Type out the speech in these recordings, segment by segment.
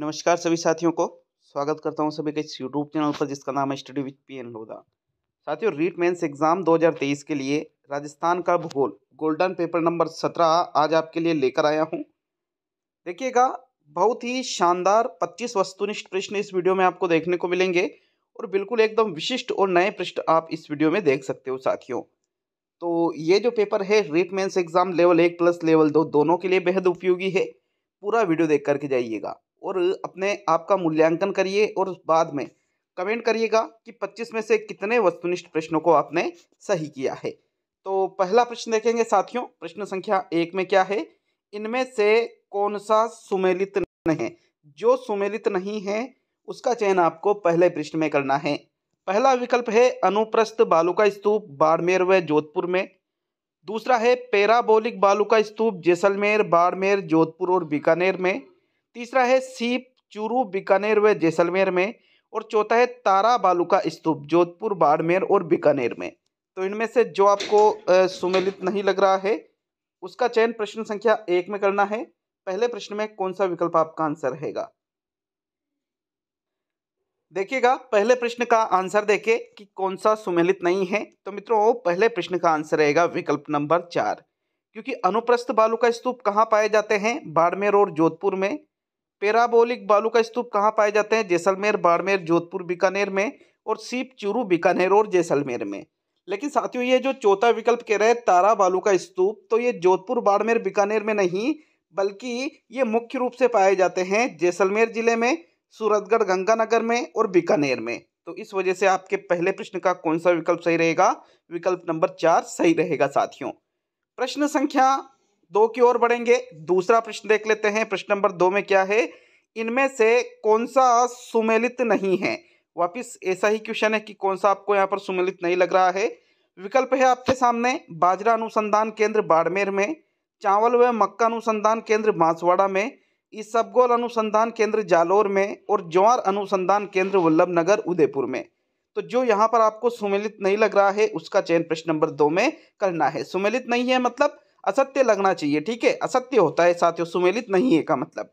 नमस्कार सभी साथियों को स्वागत करता हूं सभी के इस यूट्यूब चैनल पर जिसका नाम है study with P N Lodha साथियों रीट मेंस एग्ज़ाम 2023 के लिए राजस्थान का भूगोल गोल्डन पेपर नंबर 17 आज आपके लिए लेकर आया हूं देखिएगा बहुत ही शानदार 25 वस्तुनिष्ठ प्रश्न इस वीडियो में आपको देखने को मिलेंगे और बिल्कुल एकदम विशिष्ट और नए प्रश्न आप इस वीडियो में देख सकते हो साथियों तो ये जो पेपर है रीट मेन्स एग्ज़ाम लेवल एक प्लस लेवल दो दोनों के लिए बेहद उपयोगी है पूरा वीडियो देख करके जाइएगा और अपने आप का मूल्यांकन करिए और बाद में कमेंट करिएगा कि 25 में से कितने वस्तुनिष्ठ प्रश्नों को आपने सही किया है तो पहला प्रश्न देखेंगे साथियों प्रश्न संख्या एक में क्या है इनमें से कौन सा सुमेलित नहीं है जो सुमेलित नहीं है उसका चयन आपको पहले प्रश्न में करना है पहला विकल्प है अनुप्रस्थ बालुका स्तूप बाड़मेर व जोधपुर में दूसरा है पेराबोलिक बालुका स्तूप जैसलमेर बाड़मेर जोधपुर और बीकानेर में तीसरा है सीप चूरू बीकानेर व जैसलमेर में और चौथा है तारा बालू का स्तूप जोधपुर बाड़मेर और बीकानेर में तो इनमें से जो आपको सुमेलित नहीं लग रहा है उसका चयन प्रश्न संख्या एक में करना है पहले प्रश्न में कौन सा विकल्प आपका आंसर रहेगा देखिएगा पहले प्रश्न का आंसर देखे कि कौन सा सुमेलित नहीं है तो मित्रों पहले प्रश्न का आंसर रहेगा विकल्प नंबर चार क्योंकि अनुप्रस्थ बालू का स्तूप कहाँ पाए जाते हैं बाड़मेर और जोधपुर में पेराबोलिक बालू का स्तूप कहाँ पाए जाते हैं जैसलमेर बाड़मेर जोधपुर बीकानेर में और सीप चूरू बीकानेर और जैसलमेर में लेकिन साथियों ये जो चौथा विकल्प कह रहे हैं तारा बालू का स्तूप तो ये जोधपुर बाड़मेर बीकानेर में नहीं बल्कि ये मुख्य रूप से पाए जाते हैं जैसलमेर जिले में सूरतगढ़ गंगानगर में और बीकानेर में तो इस वजह से आपके पहले प्रश्न का कौन सा विकल्प सही रहेगा विकल्प नंबर चार सही रहेगा साथियों प्रश्न संख्या दो की ओर बढ़ेंगे दूसरा प्रश्न देख लेते हैं प्रश्न नंबर दो में क्या है इनमें से कौन सा सुमेलित नहीं है वापिस ऐसा ही क्वेश्चन है कि कौन सा आपको यहाँ पर सुमेलित नहीं लग रहा है विकल्प है आपके सामने बाजरा अनुसंधान केंद्र बाड़मेर में चावल व मक्का अनुसंधान केंद्र बांसवाड़ा में इसबगोल अनुसंधान केंद्र जालोर में और ज्वार अनुसंधान केंद्र वल्लभ नगर उदयपुर में तो जो यहाँ पर आपको सुमेलित नहीं लग रहा है उसका चयन प्रश्न नंबर दो में करना है सुमेलित नहीं है मतलब असत्य लगना चाहिए ठीक है असत्य होता है साथियों सुमेलित नहीं है का मतलब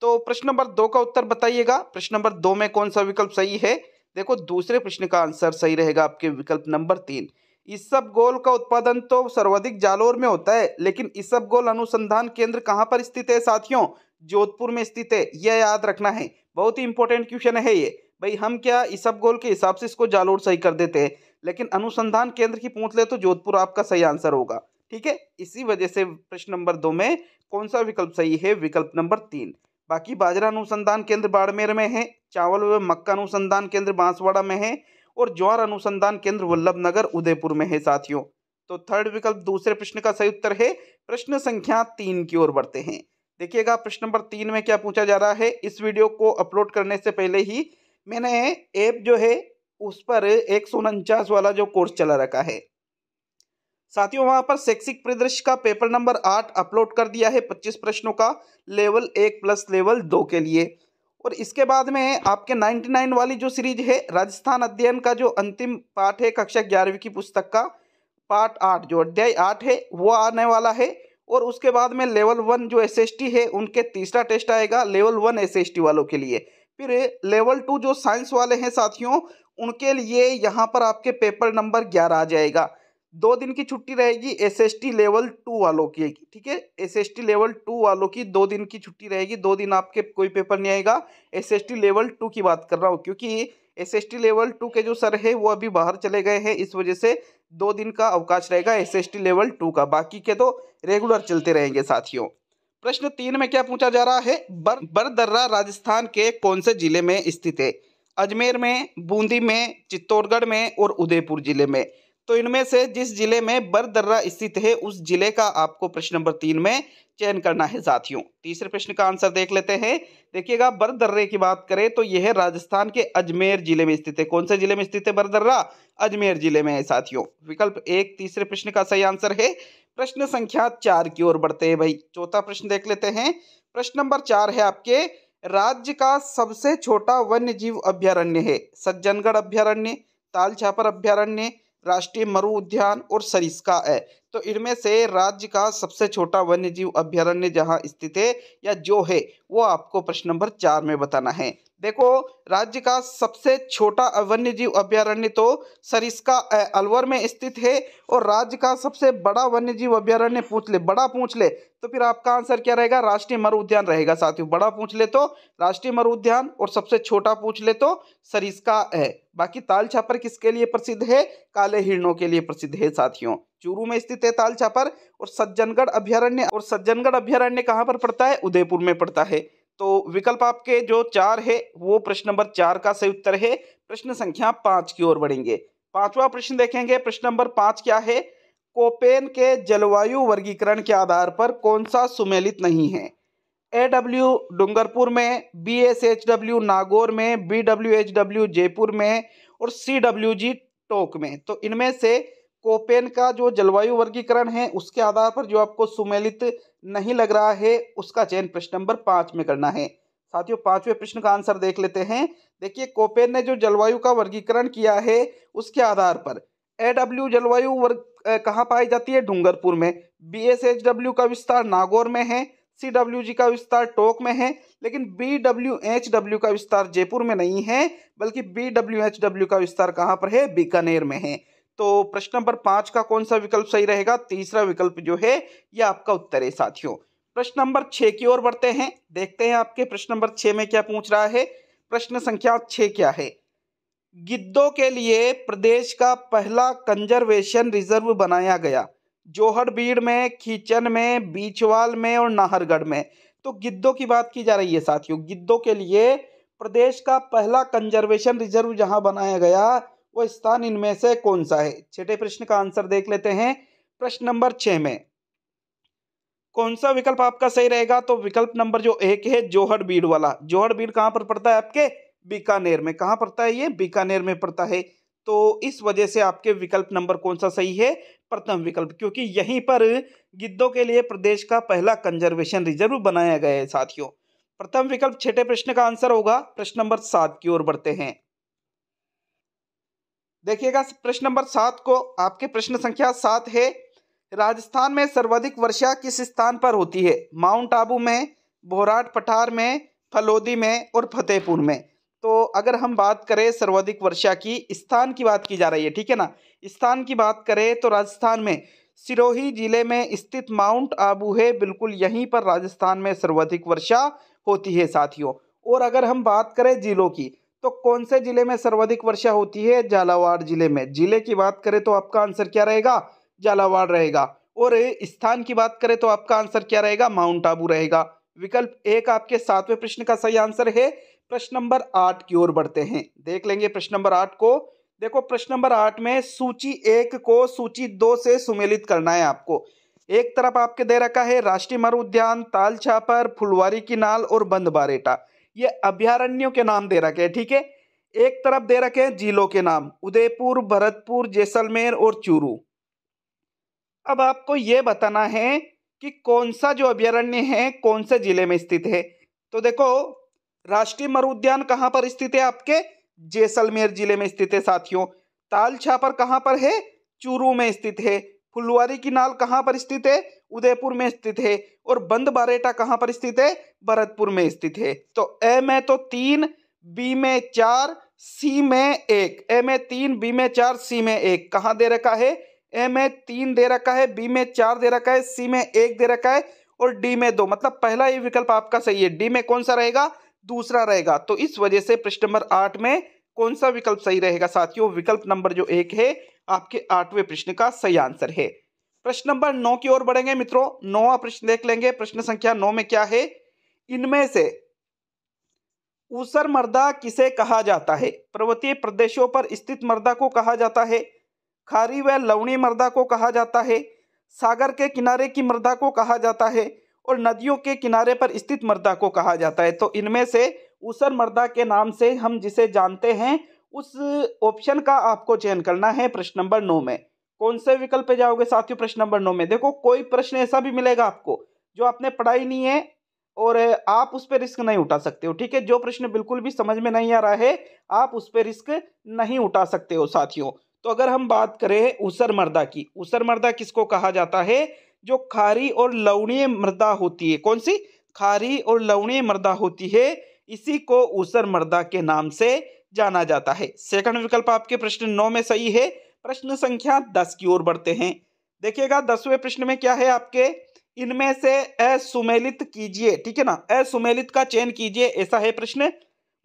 तो प्रश्न नंबर दो का उत्तर बताइएगा प्रश्न नंबर दो में कौन सा विकल्प सही है देखो दूसरे प्रश्न का आंसर सही रहेगा आपके विकल्प नंबर तीन इस सब गोल का उत्पादन तो सर्वाधिक जालोर में होता है लेकिन इस सब गोल अनुसंधान केंद्र कहाँ पर स्थित है साथियों जोधपुर में स्थित है यह याद रखना है बहुत ही इंपॉर्टेंट क्वेश्चन है ये भाई हम क्या इस सब गोल के हिसाब से इसको जालोर सही कर देते हैं लेकिन अनुसंधान केंद्र की पूछ ले तो जोधपुर आपका सही आंसर होगा ठीक है इसी वजह से प्रश्न नंबर दो में कौन सा विकल्प सही है विकल्प नंबर तीन बाकी बाजरा अनुसंधान केंद्र बाड़मेर में है चावल व मक्का अनुसंधान केंद्र बांसवाड़ा में है और ज्वार अनुसंधान केंद्र वल्लभ नगर उदयपुर में है साथियों तो थर्ड विकल्प दूसरे प्रश्न का सही उत्तर है प्रश्न संख्या तीन की ओर बढ़ते हैं देखिएगा प्रश्न नंबर तीन में क्या पूछा जा रहा है इस वीडियो को अपलोड करने से पहले ही मैंने ऐप जो है उस पर एक वाला जो कोर्स चला रखा है साथियों वहां पर शैक्षिक परिदृश्य का पेपर नंबर आठ अपलोड कर दिया है पच्चीस प्रश्नों का लेवल एक प्लस लेवल दो के लिए और इसके बाद में आपके नाइन्टी नाइन वाली जो सीरीज है राजस्थान अध्ययन का जो अंतिम पाठ है कक्षा ग्यारहवीं की पुस्तक का पार्ट आठ जो अध्याय आठ है वो आने वाला है और उसके बाद में लेवल वन जो एस है उनके तीसरा टेस्ट आएगा लेवल वन एस वालों के लिए फिर लेवल टू जो साइंस वाले हैं साथियों उनके लिए यहाँ पर आपके पेपर नंबर ग्यारह आ जाएगा दो दिन की छुट्टी रहेगी एसएसटी लेवल टू वालों की ठीक है एसएसटी लेवल टू वालों की दो दिन की छुट्टी रहेगी दो दिन आपके कोई पेपर नहीं आएगा एसएसटी लेवल टू की बात कर रहा हूँ क्योंकि एसएसटी लेवल टू के जो सर है वो अभी बाहर चले गए हैं इस वजह से दो दिन का अवकाश रहेगा एसएसटी लेवल टू का बाकी के तो रेगुलर चलते रहेंगे साथियों प्रश्न तीन में क्या पूछा जा रहा है बर बरदर्रा राजस्थान के कौन से जिले में स्थित है अजमेर में बूंदी में चित्तौड़गढ़ में और उदयपुर जिले में तो इनमें से जिस जिले में बरदर्रा स्थित है उस जिले का आपको प्रश्न नंबर तीन में चयन करना है साथियों तीसरे प्रश्न का आंसर देख लेते हैं देखिएगा बरदर्रे की बात करें तो यह राजस्थान के अजमेर जिले में स्थित है कौन से जिले में स्थित है बरदर्रा अजमेर जिले में है साथियों विकल्प एक तीसरे प्रश्न का सही आंसर है प्रश्न संख्या चार की ओर बढ़ते हैं भाई चौथा प्रश्न देख लेते हैं प्रश्न नंबर चार है आपके राज्य का सबसे छोटा वन्य जीव अभ्यारण्य है सज्जनगढ़ अभ्यारण्य ताल छापर अभ्यारण्य राष्ट्रीय मरु उद्यान और सरिस्का है तो इनमें से राज्य का सबसे छोटा वन्य जीव अभ्यारण्य जहाँ स्थित है या जो है वो आपको प्रश्न नंबर चार में बताना है देखो राज्य का सबसे छोटा वन्य जीव अभ्यारण्य तो सरिस्का अलवर में स्थित है और राज्य का सबसे बड़ा वन्य जीव अभ्यारण्य पूछ ले बड़ा पूछ ले तो फिर आपका आंसर क्या रहेगा राष्ट्रीय मरु उद्यान रहेगा साथियों बड़ा पूछ ले तो राष्ट्रीय मरु उद्यान और सबसे छोटा पूछ ले तो सरिस्का है बाकी ताल छापर किसके लिए प्रसिद्ध है काले हिरणों के लिए प्रसिद्ध है साथियों चूरू में स्थित है ताल छापर और सज्जनगढ़ अभ्यारण्य और सज्जनगढ़ अभ्यारण्य कहाँ पर पड़ता है उदयपुर में पड़ता है तो विकल्प आपके जो चार है वो प्रश्न नंबर चार का सही उत्तर है प्रश्न संख्या पांच की ओर बढ़ेंगे पांचवा प्रश्न देखेंगे प्रश्न नंबर पांच क्या है कोपेन के जलवायु वर्गीकरण के आधार पर कौन सा सुमेलित नहीं है ए डब्ल्यू डूंगरपुर में B S H W Nagaur में B W H W Jaipur में और सी डब्ल्यू जी टोक में तो इनमें से कोपेन का जो जलवायु वर्गीकरण है उसके आधार पर जो आपको सुमेलित नहीं लग रहा है उसका चयन प्रश्न नंबर पाँच में करना है साथियों पांचवें प्रश्न का आंसर देख लेते हैं देखिए कोपेन ने जो जलवायु का वर्गीकरण किया है उसके आधार पर ए डब्ल्यू जलवायु वर्ग कहाँ पाई जाती है डूंगरपुर में बी एस एच डब्ल्यू का विस्तार नागौर में है सी डब्ल्यू जी का विस्तार टोक में है लेकिन बी डब्ल्यू एच डब्ल्यू का विस्तार जयपुर में नहीं है बल्कि बी डब्ल्यू एच डब्ल्यू का विस्तार कहाँ पर है बीकानेर में है तो प्रश्न नंबर पांच का कौन सा विकल्प सही रहेगा तीसरा विकल्प जो है यह आपका उत्तर है साथियों प्रश्न नंबर छह की ओर बढ़ते हैं देखते हैं आपके प्रश्न नंबर छह में क्या पूछ रहा है प्रश्न संख्या छह क्या है गिद्धों के लिए प्रदेश का पहला कंजर्वेशन रिजर्व बनाया गया जोहड़ बीड़ में खींचन में बीचवाल में और नाहरगढ़ में तो गिद्धों की बात की जा रही है साथियों गिद्धों के लिए प्रदेश का पहला कंजर्वेशन रिजर्व जहां बनाया गया वह स्थान इनमें से कौन सा है छठे प्रश्न का आंसर देख लेते हैं प्रश्न नंबर छह में कौन सा विकल्प आपका सही रहेगा तो विकल्प नंबर जो एक है जोहर बीड़ वाला जोहर बीड़ कहां पर पड़ता है आपके बीकानेर में कहां पड़ता है ये बीकानेर में पड़ता है तो इस वजह से आपके विकल्प नंबर कौन सा सही है प्रथम विकल्प क्योंकि यहीं पर गिद्धों के लिए प्रदेश का पहला कंजर्वेशन रिजर्व बनाया गया है साथियों प्रथम विकल्प छठे प्रश्न का आंसर होगा प्रश्न नंबर सात की ओर बढ़ते हैं देखिएगा प्रश्न नंबर सात को आपके प्रश्न संख्या सात है राजस्थान में सर्वाधिक वर्षा किस स्थान पर होती है माउंट आबू में भोराट पठार में फलोदी में और फतेहपुर में तो अगर हम बात करें सर्वाधिक वर्षा की स्थान की बात की जा रही है ठीक है ना स्थान की बात करें तो राजस्थान में सिरोही जिले में स्थित माउंट आबू है बिल्कुल यहीं पर राजस्थान में सर्वाधिक वर्षा होती है साथियों और अगर हम बात करें जिलों की तो कौन से जिले में सर्वाधिक वर्षा होती है झालावाड़ जिले में जिले की बात करें तो आपका आंसर क्या रहेगा झालावाड़ रहेगा और स्थान की बात करें तो आपका आंसर क्या रहेगा माउंट आबू रहेगा विकल्प एक आपके सातवें प्रश्न का सही आंसर है प्रश्न नंबर आठ की ओर बढ़ते हैं देख लेंगे प्रश्न नंबर आठ को देखो प्रश्न नंबर आठ में सूची एक को सूची दो से सुमेलित करना है आपको एक तरफ आपके दे रखा है राष्ट्रीय मर उद्यान ताल छापर फुलवारी की नाल और बंद बारेटा ये अभ्यारण्यों के नाम दे रखे हैं ठीक है एक तरफ दे रखे हैं जिलों के नाम उदयपुर भरतपुर जैसलमेर और चूरू अब आपको ये बताना है कि कौन सा जो अभ्यारण्य है कौन से जिले में स्थित है तो देखो राष्ट्रीय मरुद्यान कहाँ पर स्थित है आपके जैसलमेर जिले में स्थित है साथियों ताल छापर कहाँ पर है चूरू में स्थित है फुलवारी की नाल कहाँ पर स्थित है उदयपुर में स्थित है और बंद बारेटा कहाँ पर स्थित है भरतपुर में स्थित है तो ए में तो तीन बी में चार सी में एक ए में तीन बी में चार सी में एक कहाँ दे रखा है ए में तीन दे रखा है बी में चार दे रखा है सी में एक दे रखा है और डी में दो मतलब पहला ये विकल्प आपका सही है डी में कौन सा रहेगा दूसरा रहेगा तो इस वजह से प्रश्न नंबर आठ में कौन सा विकल्प सही रहेगा साथियों विकल्प नंबर जो एक है आपके आठवें प्रश्न का सही आंसर है प्रश्न नंबर नौ की ओर बढ़ेंगे मित्रों नौवा प्रश्न देख लेंगे प्रश्न संख्या नौ में क्या है इनमें से ऊसर मर्दा किसे कहा जाता है पर्वतीय प्रदेशों पर स्थित मर्दा को कहा जाता है खारी व लवणी मर्दा को कहा जाता है सागर के किनारे की मर्दा को कहा जाता है और नदियों के किनारे पर स्थित मर्दा को कहा जाता है तो इनमें से ऊसर मर्दा के नाम से हम जिसे जानते हैं उस ऑप्शन का आपको चयन करना है प्रश्न नंबर नौ में कौन से विकल्प पे जाओगे साथियों प्रश्न नंबर नौ में देखो कोई प्रश्न ऐसा भी मिलेगा आपको जो आपने पढ़ाई नहीं है और आप उस पर रिस्क नहीं उठा सकते हो ठीक है जो प्रश्न बिल्कुल भी समझ में नहीं आ रहा है आप उस पर रिस्क नहीं उठा सकते हो साथियों तो अगर हम बात करें उसर मर्दा की उसर मर्दा किसको कहा जाता है जो खारी और लवणीय मृदा होती है कौन सी खारी और लवणीय मृदा होती है इसी को उसर मर्दा के नाम से जाना जाता है सेकंड विकल्प आपके प्रश्न नौ में सही है प्रश्न संख्या दस की ओर बढ़ते हैं देखिएगा दसवें प्रश्न में क्या है आपके इनमें से असुमेलित कीजिए ठीक है ना असुमेलित का चयन कीजिए ऐसा है प्रश्न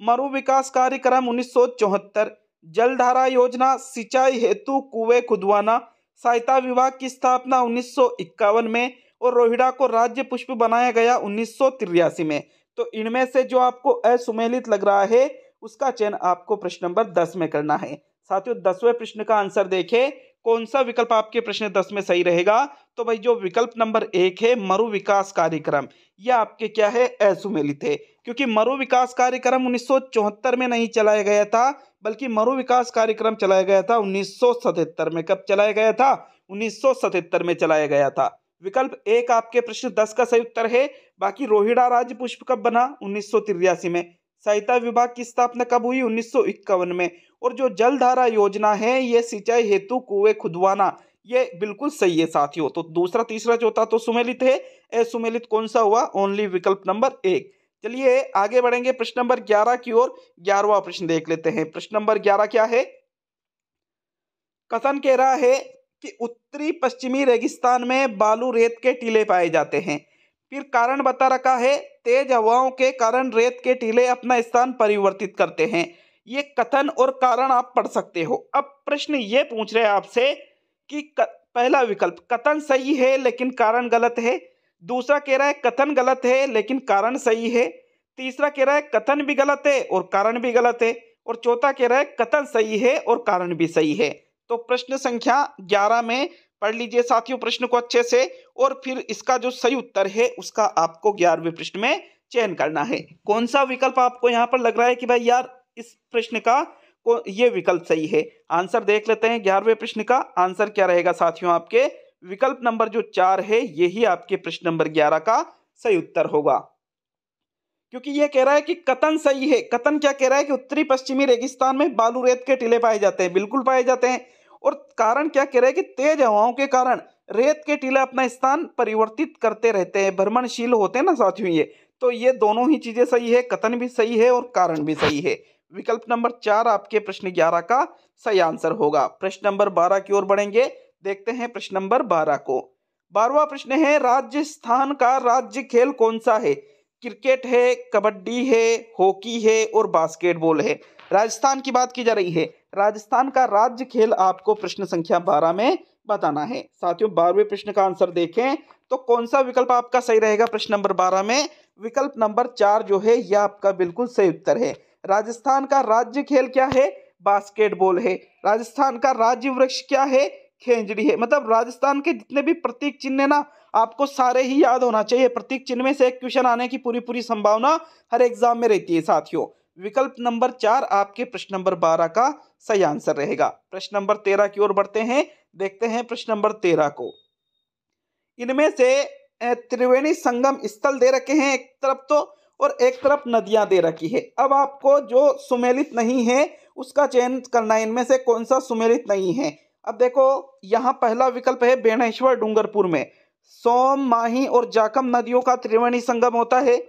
मरु विकास कार्यक्रम उन्नीस जलधारा योजना सिंचाई हेतु कुएं खुदवाना सहायता विभाग की स्थापना उन्नीस में और रोहिड़ा को राज्य पुष्प बनाया गया उन्नीस में तो इनमें से जो आपको असुमेलित लग रहा है उसका चयन आपको प्रश्न नंबर दस में करना है साथियों दसवें प्रश्न का आंसर देखें कौन सा विकल्प आपके प्रश्न दस में सही रहेगा तो भाई जो विकल्प नंबर एक है मरु विकास कार्यक्रम यह आपके क्या है असुमेलित है क्योंकि मरु विकास कार्यक्रम उन्नीस में नहीं चलाया गया था बल्कि मरु विकास कार्यक्रम चलाया गया था उन्नीस में कब चलाया गया था उन्नीस में चलाया गया था विकल्प एक आपके प्रश्न दस का सही उत्तर है बाकी रोहिड़ा राज्य पुष्प कब बना उन्नीस में सहायता विभाग की स्थापना कब हुई उन्नीस में और जो जलधारा योजना है ये सिंचाई हेतु कुएं खुदवाना ये बिल्कुल सही है साथियों तो दूसरा तीसरा चौथा तो सुमेलित है ए सुमेलित कौन सा हुआ ओनली विकल्प नंबर एक चलिए आगे बढ़ेंगे प्रश्न नंबर ग्यारह की ओर ग्यारहवा प्रश्न देख लेते हैं प्रश्न नंबर ग्यारह क्या है कथन कह रहा है कि उत्तरी पश्चिमी रेगिस्तान में बालू रेत के टीले पाए जाते हैं फिर कारण बता रखा है तेज हवाओं के कारण रेत के टीले अपना स्थान परिवर्तित करते हैं ये कथन और कारण आप पढ़ सकते हो अब प्रश्न ये पूछ रहे हैं आपसे कि क, पहला विकल्प कथन सही है लेकिन कारण गलत है दूसरा कह रहा है कथन गलत है लेकिन कारण सही है तीसरा कह रहा है कथन भी गलत है और कारण भी गलत है और चौथा कह रहा है कथन सही है और कारण भी सही है तो प्रश्न संख्या ग्यारह में पढ़ लीजिए साथियों प्रश्न को अच्छे से और फिर इसका जो सही उत्तर है उसका आपको ग्यारहवें प्रश्न में चयन करना है कौन सा विकल्प आपको यहाँ पर लग रहा है कि भाई यार इस प्रश्न का ये विकल्प सही है आंसर देख लेते हैं ग्यारहवें प्रश्न का आंसर क्या रहेगा साथियों आपके विकल्प नंबर जो चार है यही आपके प्रश्न नंबर ग्यारह का सही उत्तर होगा क्योंकि यह कह रहा है कि कतन सही है कतन क्या कह रहा है कि उत्तरी पश्चिमी रेगिस्तान में बालू रेत के टीले पाए जाते हैं बिल्कुल पाए जाते हैं और कारण क्या कह रहे हैं कि तेज हवाओं के कारण रेत के टीला अपना स्थान परिवर्तित करते रहते हैं भ्रमणशील होते हैं ना साथियों ये तो ये दोनों ही चीजें सही है कथन भी सही है और कारण भी सही है विकल्प नंबर चार आपके प्रश्न ग्यारह का सही आंसर होगा प्रश्न नंबर बारह की ओर बढ़ेंगे देखते हैं प्रश्न नंबर बारह को बारहवा प्रश्न है राजस्थान का राज्य खेल कौन सा है क्रिकेट है कबड्डी है हॉकी है और बास्केटबॉल है राजस्थान की बात की जा रही है राजस्थान का राज्य खेल आपको प्रश्न संख्या बारह में बताना है साथियों बारहवें प्रश्न का आंसर देखें तो कौन सा विकल्प आपका सही रहेगा प्रश्न नंबर बारह में विकल्प नंबर चार जो है यह आपका बिल्कुल सही उत्तर है राजस्थान का राज्य खेल क्या है बास्केटबॉल है राजस्थान का राज्य वृक्ष क्या है खेजड़ी है मतलब राजस्थान के जितने भी प्रतीक चिन्ह है ना आपको सारे ही याद होना चाहिए प्रतीक चिन्ह में से एक क्वेश्चन आने की पूरी पूरी संभावना हर एग्जाम में रहती है साथियों विकल्प नंबर चार आपके प्रश्न नंबर बारह का सही आंसर रहेगा प्रश्न नंबर तेरह की ओर बढ़ते हैं देखते हैं प्रश्न नंबर तेरह को इनमें से त्रिवेणी संगम स्थल दे रखे हैं एक तरफ तो और एक तरफ नदियां दे रखी है अब आपको जो सुमेलित नहीं है उसका चयन करना इनमें से कौन सा सुमेलित नहीं है अब देखो यहाँ पहला विकल्प है बेणेश्वर डूंगरपुर में सोम माही और जाकम नदियों का त्रिवेणी संगम होता है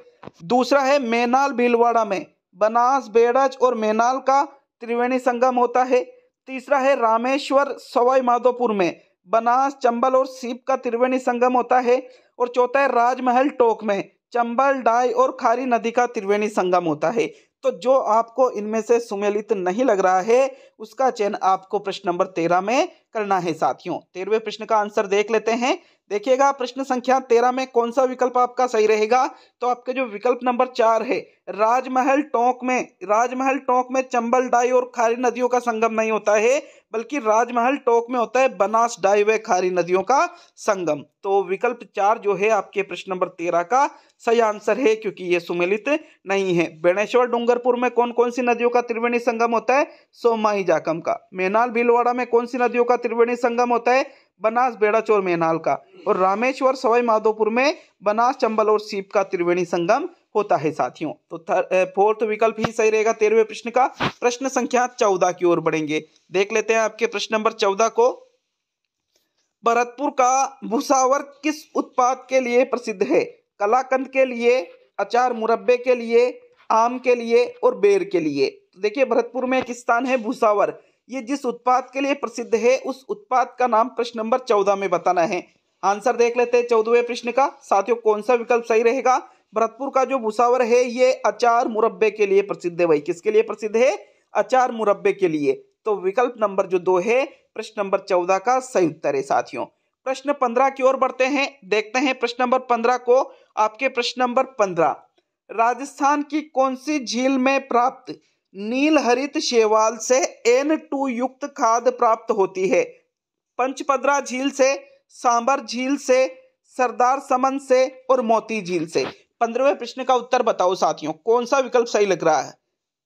दूसरा है मेनाल भीलवाड़ा में बनास बेड़ज और मेनाल का त्रिवेणी संगम होता है तीसरा है रामेश्वर सवाई माधोपुर में बनास चंबल और सीप का त्रिवेणी संगम होता है और चौथा है राजमहल टोक में चंबल डाई और खारी नदी का त्रिवेणी संगम होता है तो जो आपको इनमें से सुमेलित नहीं लग रहा है उसका चयन आपको प्रश्न नंबर तेरह में करना है साथियों तेरहवें प्रश्न का आंसर देख लेते हैं देखिएगा प्रश्न संख्या तेरह में कौन सा विकल्प आपका सही रहेगा तो आपके जो विकल्प नंबर चार है राजमहल टोंक में राजमहल टोंक में चंबल डाई और खारी नदियों का संगम नहीं होता है बल्कि राजमहल टोंक में होता है बनास डाई व खारी नदियों का संगम तो विकल्प चार जो है आपके प्रश्न नंबर तेरह का सही आंसर है क्योंकि ये सुमिलित नहीं है बेणेश्वर डूंगरपुर में कौन कौन सी नदियों का त्रिवेणी संगम होता है सोमाई जाकम का मेनाल भीलवाड़ा में कौन सी नदियों का त्रिवेणी संगम होता है बनास बेड़ाचोर मेनाल का और रामेश्वर सवाई माधोपुर में बनास चंबल और सीप का त्रिवेणी संगम होता है साथियों तो फोर्थ विकल्प ही सही रहेगा तेरहवे प्रश्न का प्रश्न संख्या चौदह की ओर बढ़ेंगे देख लेते हैं आपके प्रश्न नंबर चौदह को भरतपुर का भूसावर किस उत्पाद के लिए प्रसिद्ध है कलाकंद के लिए अचार मुरब्बे के लिए आम के लिए और बेर के लिए तो देखिए भरतपुर में एक स्थान है भूसावर ये जिस उत्पाद के लिए प्रसिद्ध है उस उत्पाद का नाम प्रश्न नंबर चौदह में बताना है आंसर देख लेते हैं चौदहवें प्रश्न का साथियों कौन सा विकल्प सही रहेगा भरतपुर का जो भुसावर है ये अचार मुरब्बे के लिए प्रसिद्ध है भाई किसके लिए प्रसिद्ध है अचार मुरब्बे के लिए तो विकल्प नंबर जो दो है प्रश्न नंबर चौदह का सही उत्तर है साथियों प्रश्न पंद्रह की ओर बढ़ते हैं देखते हैं प्रश्न नंबर पंद्रह को आपके प्रश्न नंबर पंद्रह राजस्थान की कौन सी झील में प्राप्त नील हरित शेवाल से एन टू युक्त खाद प्राप्त होती है पंचपद्रा झील से सांबर झील से सरदार समन से और मोती झील से पंद्रहवें प्रश्न का उत्तर बताओ साथियों कौन सा विकल्प सही लग रहा है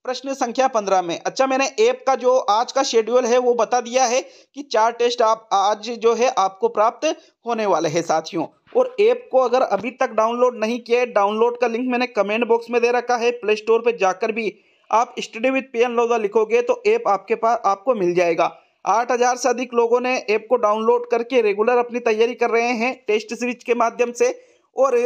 प्रश्न संख्या पंद्रह में अच्छा मैंने ऐप का जो आज का शेड्यूल है वो बता दिया है कि चार टेस्ट आप आज जो है आपको प्राप्त होने वाले हैं साथियों और ऐप को अगर अभी तक डाउनलोड नहीं किया है डाउनलोड का लिंक मैंने कमेंट बॉक्स में दे रखा है प्ले स्टोर पर जाकर भी आप study with P N Lodha लिखोगे तो ऐप आपके पास आपको मिल जाएगा आठ हज़ार से अधिक लोगों ने ऐप को डाउनलोड करके रेगुलर अपनी तैयारी कर रहे हैं टेस्ट सीरीज के माध्यम से और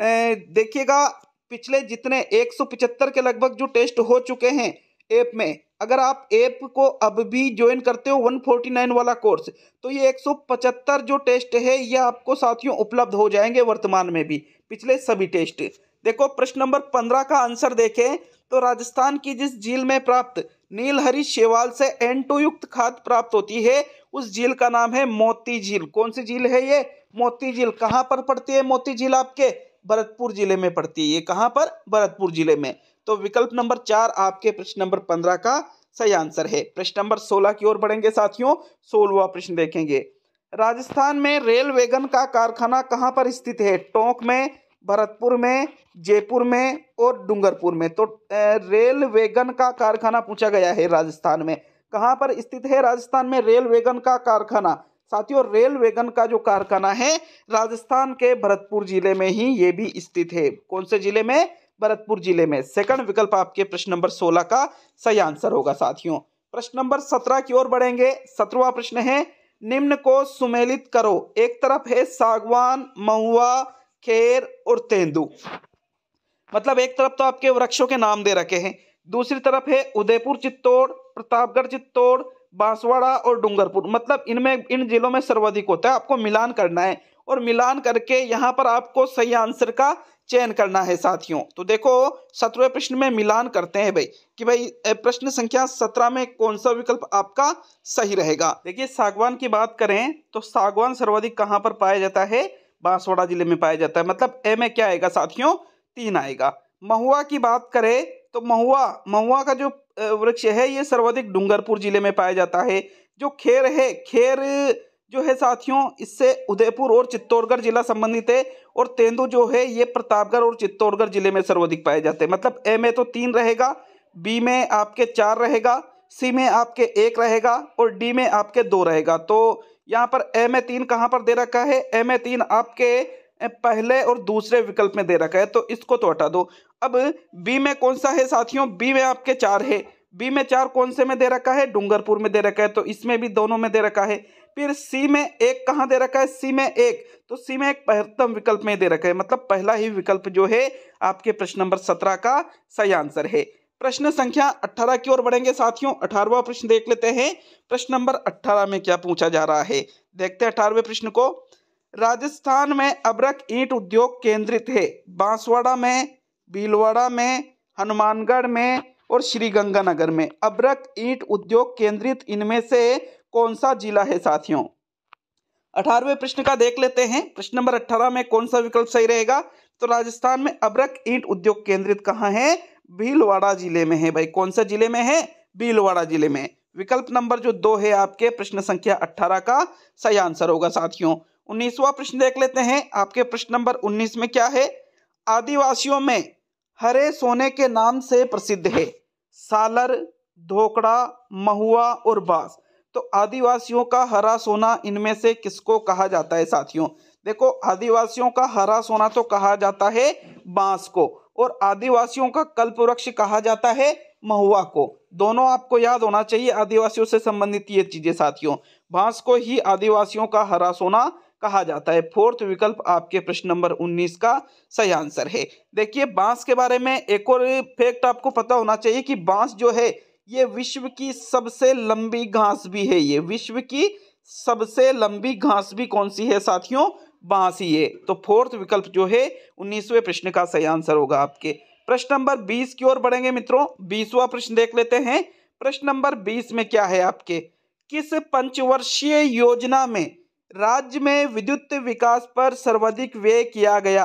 देखिएगा पिछले जितने 175 के लगभग जो टेस्ट हो चुके हैं ऐप में अगर आप ऐप को अब भी ज्वाइन करते हो 149 वाला कोर्स तो ये 175 जो टेस्ट है ये आपको साथियों उपलब्ध हो जाएंगे वर्तमान में भी पिछले सभी टेस्ट देखो प्रश्न नंबर पंद्रह का आंसर देखें तो राजस्थान की जिस झील में प्राप्त नीलहरी शेवाल से एन टू युक्त खाद प्राप्त होती है उस झील का नाम है मोती झील कौन सी झील है ये मोती झील कहाँ पर पड़ती है मोती झील आपके भरतपुर जिले में पड़ती है ये कहाँ पर भरतपुर जिले में तो विकल्प नंबर चार आपके प्रश्न नंबर पंद्रह का सही आंसर है प्रश्न नंबर सोलह की ओर बढ़ेंगे साथियों सोलवा प्रश्न देखेंगे राजस्थान में रेल वेगन का कारखाना कहाँ पर स्थित है टोंक में भरतपुर में जयपुर में और डूंगरपुर में तो रेल वेगन का कारखाना पूछा गया है राजस्थान में कहाँ पर स्थित है राजस्थान में रेल वेगन का कारखाना साथियों रेल वेगन का जो कारखाना है राजस्थान के भरतपुर जिले में ही ये भी स्थित है कौन से जिले में भरतपुर जिले में सेकंड विकल्प आपके प्रश्न नंबर सोलह का सही आंसर होगा साथियों प्रश्न नंबर सत्रह की ओर बढ़ेंगे सत्रवा प्रश्न है निम्न को सुमेलित करो एक तरफ है सागवान महुआ खेर और तेंदु मतलब एक तरफ तो आपके वृक्षों के नाम दे रखे हैं दूसरी तरफ है उदयपुर चित्तौड़ प्रतापगढ़ चित्तौड़ बांसवाड़ा और डूंगरपुर मतलब इनमें इन जिलों में सर्वाधिक होता है आपको मिलान करना है और मिलान करके यहाँ पर आपको सही आंसर का चयन करना है साथियों तो देखो सत्रहवें प्रश्न में मिलान करते हैं भाई कि भाई प्रश्न संख्या सत्रह में कौन सा विकल्प आपका सही रहेगा देखिए सागवान की बात करें तो सागवान सर्वाधिक कहाँ पर पाया जाता है बांसवाड़ा जिले में पाया जाता है मतलब ए में क्या आएगा साथियों तीन आएगा महुआ की बात करें तो महुआ महुआ का जो वृक्ष है ये सर्वाधिक डूंगरपुर जिले में पाया जाता है जो खेर है खेर जो है साथियों इससे उदयपुर और चित्तौड़गढ़ जिला संबंधित है और तेंदु जो है ये प्रतापगढ़ और चित्तौड़गढ़ जिले में सर्वाधिक पाए जाते हैं मतलब ए में तो तीन रहेगा बी में आपके चार रहेगा सी में आपके एक रहेगा और डी में आपके दो रहेगा तो यहाँ पर ए में तीन कहाँ पर दे रखा है ए में तीन आपके पहले और दूसरे विकल्प में दे रखा है तो इसको तो हटा दो अब बी में कौन सा है साथियों बी में आपके चार है बी में चार कौन से में दे रखा है डूंगरपुर में दे रखा है तो इसमें भी दोनों में दे रखा है फिर सी में एक कहाँ दे रखा है सी में एक तो सी में एक प्रथम विकल्प में दे रखा है मतलब पहला ही विकल्प जो है आपके प्रश्न नंबर सत्रह का सही आंसर है प्रश्न संख्या अठारह की ओर बढ़ेंगे साथियों अठारवा प्रश्न देख लेते हैं प्रश्न नंबर अठारह में क्या पूछा जा रहा है देखते हैं 18वें प्रश्न को राजस्थान में अब्रक ईंट उद्योग केंद्रित है बांसवाड़ा में भीलवाड़ा में हनुमानगढ़ में और श्रीगंगानगर में अब्रक ईंट उद्योग केंद्रित इनमें से कौन सा जिला है साथियों अठारहवें प्रश्न का देख लेते हैं प्रश्न नंबर अठारह में कौन सा विकल्प सही रहेगा तो राजस्थान में अब्रक ईंट उद्योग केंद्रित कहाँ है भीलवाड़ा जिले में है भाई कौन सा जिले में है भीलवाड़ा जिले में विकल्प नंबर जो दो है आपके प्रश्न संख्या अट्ठारह का सही आंसर होगा साथियों उन्नीसवा प्रश्न देख लेते हैं आपके प्रश्न नंबर उन्नीस में क्या है आदिवासियों में हरे सोने के नाम से प्रसिद्ध है सालर धोकड़ा महुआ और बांस तो आदिवासियों का हरा सोना इनमें से किसको कहा जाता है साथियों देखो आदिवासियों का हरा सोना तो कहा जाता है बांस को और आदिवासियों का कल्प वृक्ष कहा जाता है महुआ को दोनों आपको याद होना चाहिए आदिवासियों से संबंधित ये चीजें साथियों बांस को ही आदिवासियों का हरा सोना कहा जाता है फोर्थ विकल्प आपके प्रश्न नंबर 19 का सही आंसर है देखिए बांस के बारे में एक और फैक्ट आपको पता होना चाहिए कि बांस जो है ये विश्व की सबसे लंबी घास भी है ये विश्व की सबसे लंबी घास भी कौन सी है साथियों बांस ही है तो फोर्थ विकल्प जो है उन्नीसवें प्रश्न का सही आंसर होगा आपके प्रश्न नंबर बीस की ओर बढ़ेंगे मित्रों बीसवा प्रश्न देख लेते हैं प्रश्न नंबर बीस में क्या है आपके किस पंचवर्षीय योजना में राज्य में विद्युत विकास पर सर्वाधिक व्यय किया गया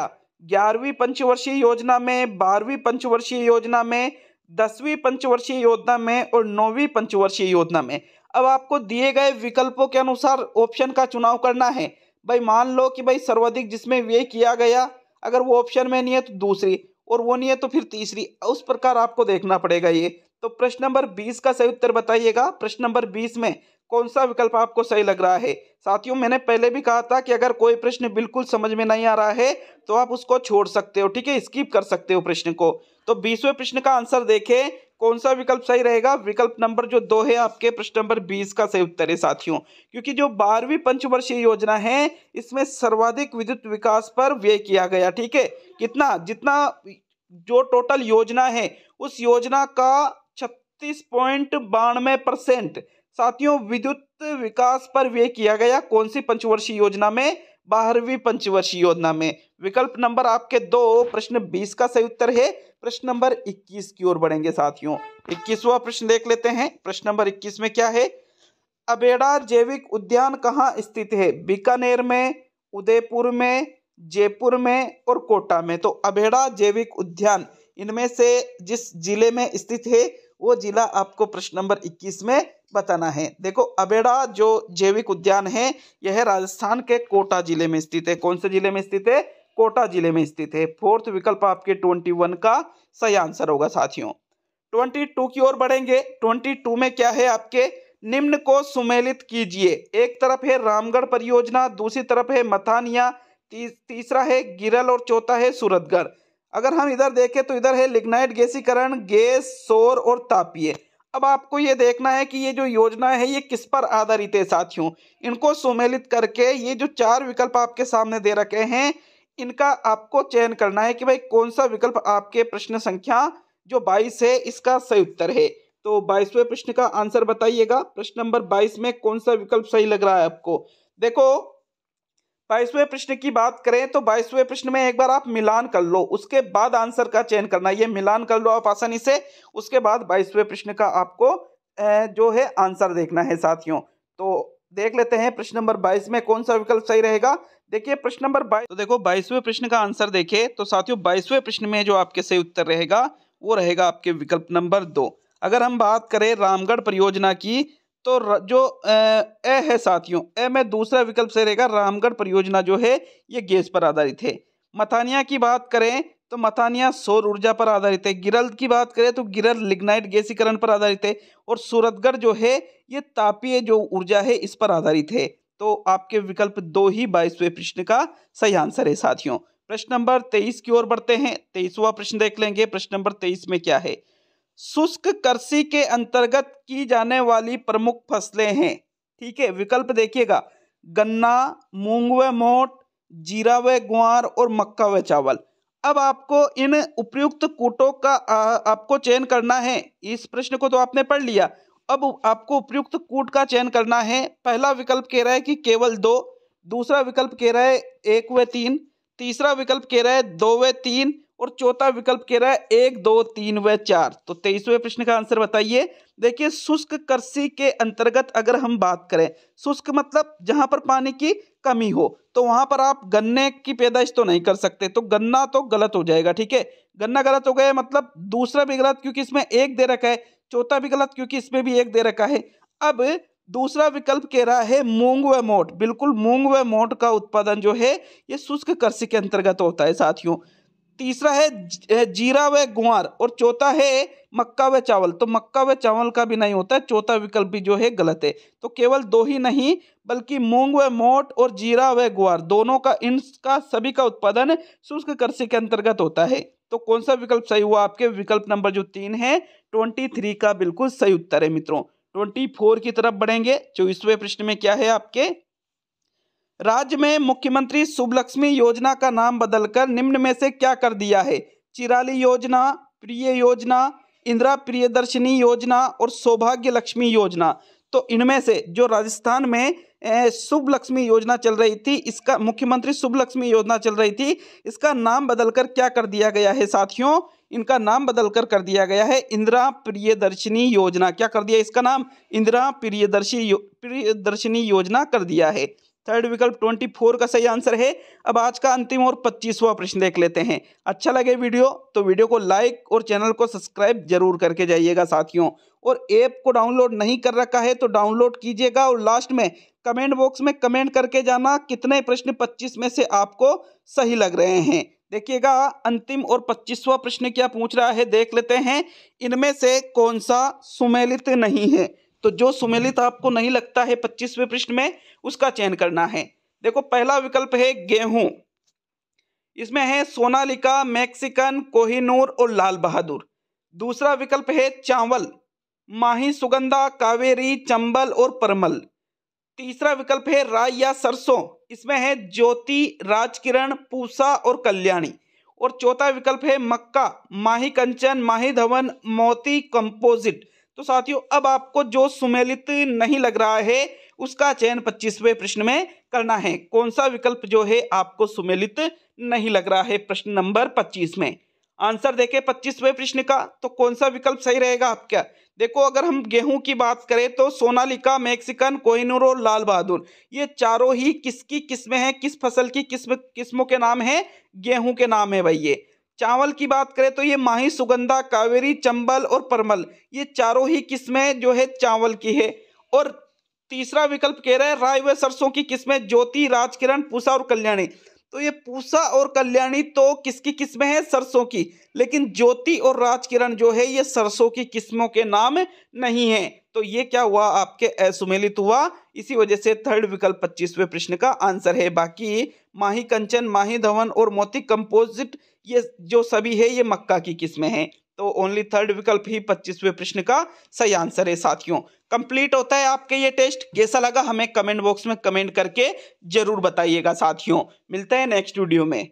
ग्यारहवीं पंचवर्षीय योजना में बारहवीं पंचवर्षीय योजना में दसवीं पंचवर्षीय योजना में और नौवीं पंचवर्षीय योजना में अब आपको दिए गए विकल्पों के अनुसार ऑप्शन का चुनाव करना है भाई मान लो कि भाई सर्वाधिक जिसमें व्यय किया गया अगर वो ऑप्शन में नहीं है तो दूसरी और वो नहीं है तो फिर तीसरी उस प्रकार आपको देखना पड़ेगा ये तो प्रश्न नंबर बीस का सही उत्तर बताइएगा प्रश्न नंबर बीस में कौन सा विकल्प आपको सही लग रहा है साथियों मैंने पहले भी कहा था कि अगर कोई प्रश्न बिल्कुल समझ में नहीं आ रहा है तो आप उसको छोड़ सकते हो ठीक है स्किप कर सकते हो प्रश्न को तो बीसवें प्रश्न का आंसर देखें कौन सा विकल्प सही रहेगा विकल्प नंबर जो दो है आपके प्रश्न नंबर बीस का सही उत्तर है साथियों क्योंकि जो बारहवीं पंचवर्षीय योजना है इसमें सर्वाधिक विद्युत विकास पर व्यय किया गया ठीक है कितना जितना जो टोटल योजना है उस योजना का छत्तीस पॉइंट बानवे परसेंट साथियों विद्युत विकास पर व्यय किया गया कौन सी पंचवर्षीय योजना में बारहवीं पंचवर्षीय योजना में विकल्प नंबर आपके दो प्रश्न बीस का सही उत्तर है प्रश्न नंबर इक्कीस की ओर बढ़ेंगे साथियों इक्कीसवा प्रश्न देख लेते हैं प्रश्न नंबर इक्कीस में क्या है अबेड़ा जैविक उद्यान कहाँ स्थित है बीकानेर में उदयपुर में जयपुर में और कोटा में तो अबेड़ा जैविक उद्यान इनमें से जिस जिले में स्थित है वो जिला आपको प्रश्न नंबर 21 में बताना है देखो अबेड़ा जो जैविक उद्यान है यह राजस्थान के कोटा जिले में स्थित है कौन से जिले में स्थित है कोटा जिले में स्थित है फोर्थ विकल्प आपके ट्वेंटी वन का सही आंसर होगा साथियों ट्वेंटी टू की ओर बढ़ेंगे ट्वेंटी टू में क्या है आपके निम्न को सुमेलित कीजिए एक तरफ है रामगढ़ परियोजना दूसरी तरफ है मथानिया ती, तीसरा है गिरल और चौथा है सूरतगढ़ अगर हम इधर देखें तो इधर है लिग्नाइट गैसीकरण गैस सोर और तापीय अब आपको ये देखना है कि ये जो योजना है ये किस पर आधारित है साथियों इनको सुमेलित करके ये जो चार विकल्प आपके सामने दे रखे हैं इनका आपको चयन करना है कि भाई कौन सा विकल्प आपके प्रश्न संख्या जो बाईस है इसका सही उत्तर है तो बाईसवें प्रश्न का आंसर बताइएगा प्रश्न नंबर बाईस में कौन सा विकल्प सही लग रहा है आपको देखो बाईसवें प्रश्न की बात करें तो बाईसवें प्रश्न में एक बार आप मिलान कर लो उसके बाद आंसर का चयन करना ये मिलान कर लो आप आसानी से उसके बाद बाईसवें प्रश्न का आपको जो है आंसर देखना है साथियों तो देख लेते हैं प्रश्न नंबर बाईस में कौन सा विकल्प सही रहेगा देखिए प्रश्न नंबर बाईस तो देखो बाईसवें प्रश्न का आंसर देखें तो साथियों बाईसवें प्रश्न में जो आपके सही उत्तर रहेगा वो रहेगा आपके विकल्प नंबर दो अगर हम बात करें रामगढ़ परियोजना की तो जो ए है साथियों ए में दूसरा विकल्प से रहेगा रामगढ़ परियोजना जो है ये गैस पर आधारित है मथानिया की बात करें तो मथानिया सौर ऊर्जा पर आधारित है गिरल की बात करें तो गिरल लिग्नाइट गैसीकरण पर आधारित है और सूरतगढ़ जो है ये तापीय जो ऊर्जा है इस पर आधारित है तो आपके विकल्प दो ही बाईसवें प्रश्न का सही आंसर है साथियों प्रश्न नंबर तेईस की ओर बढ़ते हैं तेईसवा प्रश्न देख लेंगे प्रश्न नंबर तेईस में क्या है शुष्क कृषि के अंतर्गत की जाने वाली प्रमुख फसलें हैं ठीक है विकल्प देखिएगा गन्ना मूंग व मोट जीरा व ग्वार और मक्का व चावल अब आपको इन उपयुक्त कूटों का आ, आपको चयन करना है इस प्रश्न को तो आपने पढ़ लिया अब आपको उपयुक्त कूट का चयन करना है पहला विकल्प कह रहा है कि केवल दो दूसरा विकल्प कह रहा है एक व तीन तीसरा विकल्प कह रहा है दो व तीन और चौथा विकल्प कह रहा है एक दो तीन व चार तो तेईसवें प्रश्न का आंसर बताइए देखिए शुष्क कृषि के अंतर्गत अगर हम बात करें शुष्क मतलब जहां पर पानी की कमी हो तो वहां पर आप गन्ने की पैदाइश तो नहीं कर सकते तो गन्ना तो गलत हो जाएगा ठीक है गन्ना गलत हो गया मतलब दूसरा भी गलत क्योंकि इसमें एक दे रखा है चौथा भी गलत क्योंकि इसमें भी एक दे रखा है अब दूसरा विकल्प कह रहा है मूंग व मोट बिल्कुल मूंग व मोट का उत्पादन जो है ये शुष्क कृषि के अंतर्गत होता है साथियों तीसरा है जीरा व गुआर और चौथा है मक्का व चावल तो मक्का व चावल का भी नहीं होता है चौथा विकल्प भी जो है गलत है तो केवल दो ही नहीं बल्कि मूंग व मोट और जीरा व गुआर दोनों का इनका सभी का उत्पादन शुष्क कृषि के अंतर्गत होता है तो कौन सा विकल्प सही हुआ आपके विकल्प नंबर जो तीन है ट्वेंटी थ्री का बिल्कुल सही उत्तर है मित्रों ट्वेंटी फोर की तरफ बढ़ेंगे चौबीसवें प्रश्न में क्या है आपके राज्य में मुख्यमंत्री शुभलक्ष्मी योजना का नाम बदलकर निम्न में से क्या कर दिया है चिराली योजना प्रिय योजना इंदिरा प्रियदर्शनी योजना और सौभाग्य लक्ष्मी योजना तो इनमें से जो राजस्थान में शुभ लक्ष्मी योजना चल रही थी इसका मुख्यमंत्री शुभ लक्ष्मी योजना चल रही थी इसका नाम बदलकर क्या कर दिया गया है साथियों इनका नाम बदलकर कर दिया गया है इंदिरा प्रियदर्शनी योजना क्या कर दिया इसका नाम इंदिरा प्रियदर्शी यो, प्रियदर्शनी योजना कर दिया है थर्ड विकल्प 24 का सही आंसर है अब आज का अंतिम और पच्चीसवा प्रश्न देख लेते हैं अच्छा लगे वीडियो तो वीडियो को लाइक और चैनल को सब्सक्राइब जरूर करके जाइएगा साथियों और ऐप को डाउनलोड नहीं कर रखा है तो डाउनलोड कीजिएगा और लास्ट में कमेंट बॉक्स में कमेंट करके जाना कितने प्रश्न पच्चीस में से आपको सही लग रहे हैं देखिएगा अंतिम और पच्चीसवा प्रश्न क्या पूछ रहा है देख लेते हैं इनमें से कौन सा सुमेलित नहीं है तो जो सुमेलित आपको नहीं लगता है पच्चीसवें पृष्ठ में उसका चयन करना है देखो पहला विकल्प है गेहूं इसमें है सोनालिका मैक्सिकन कोहिनूर और लाल बहादुर दूसरा विकल्प है चावल माही सुगंधा कावेरी चंबल और परमल तीसरा विकल्प है राय या सरसों इसमें है ज्योति राजकिरण पूसा और कल्याणी और चौथा विकल्प है मक्का माही कंचन माही धवन मोती कंपोजिट तो साथियों अब आपको जो सुमेलित नहीं लग रहा है उसका चयन पच्चीसवें प्रश्न में करना है कौन सा विकल्प जो है आपको सुमेलित नहीं लग रहा है प्रश्न नंबर पच्चीस में आंसर देखें पच्चीसवें प्रश्न का तो कौन सा विकल्प सही रहेगा आपका देखो अगर हम गेहूं की बात करें तो सोनालिका मैक्सिकन कोहिनूर और लाल बहादुर ये चारों ही किसकी किस्में हैं किस फसल की किस्म किस्मों के नाम है गेहूं के नाम है भाई ये चावल की बात करें तो ये माही सुगंधा कावेरी चंबल और परमल ये चारों ही किस्में जो है चावल की है और तीसरा विकल्प कह रहे हैं राय व सरसों की किस्में ज्योति राजकिरण पूसा और कल्याणी तो ये पूसा और कल्याणी तो किसकी किस्में है सरसों की लेकिन ज्योति और राजकिरण जो है ये सरसों की किस्मों के नाम नहीं है तो ये क्या हुआ आपके असुमेलित हुआ इसी वजह से थर्ड विकल्प पच्चीसवें प्रश्न का आंसर है बाकी माही कंचन माही धवन और मोती कंपोजिट ये जो सभी है ये मक्का की किस्में हैं तो ओनली थर्ड विकल्प ही पच्चीसवें प्रश्न का सही आंसर है साथियों कंप्लीट होता है आपके ये टेस्ट कैसा लगा हमें कमेंट बॉक्स में कमेंट करके जरूर बताइएगा साथियों मिलते हैं नेक्स्ट वीडियो में